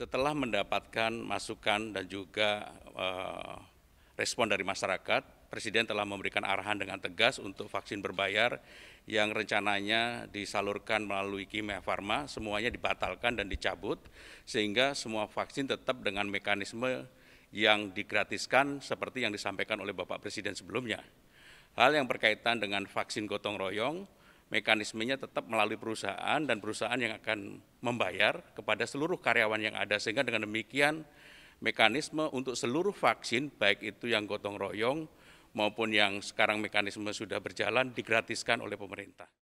setelah mendapatkan masukan dan juga uh, respon dari masyarakat, Presiden telah memberikan arahan dengan tegas untuk vaksin berbayar yang rencananya disalurkan melalui Kimia Farma, semuanya dibatalkan dan dicabut, sehingga semua vaksin tetap dengan mekanisme yang digratiskan seperti yang disampaikan oleh Bapak Presiden sebelumnya. Hal yang berkaitan dengan vaksin gotong royong, mekanismenya tetap melalui perusahaan dan perusahaan yang akan membayar kepada seluruh karyawan yang ada sehingga dengan demikian mekanisme untuk seluruh vaksin baik itu yang gotong royong maupun yang sekarang mekanisme sudah berjalan digratiskan oleh pemerintah.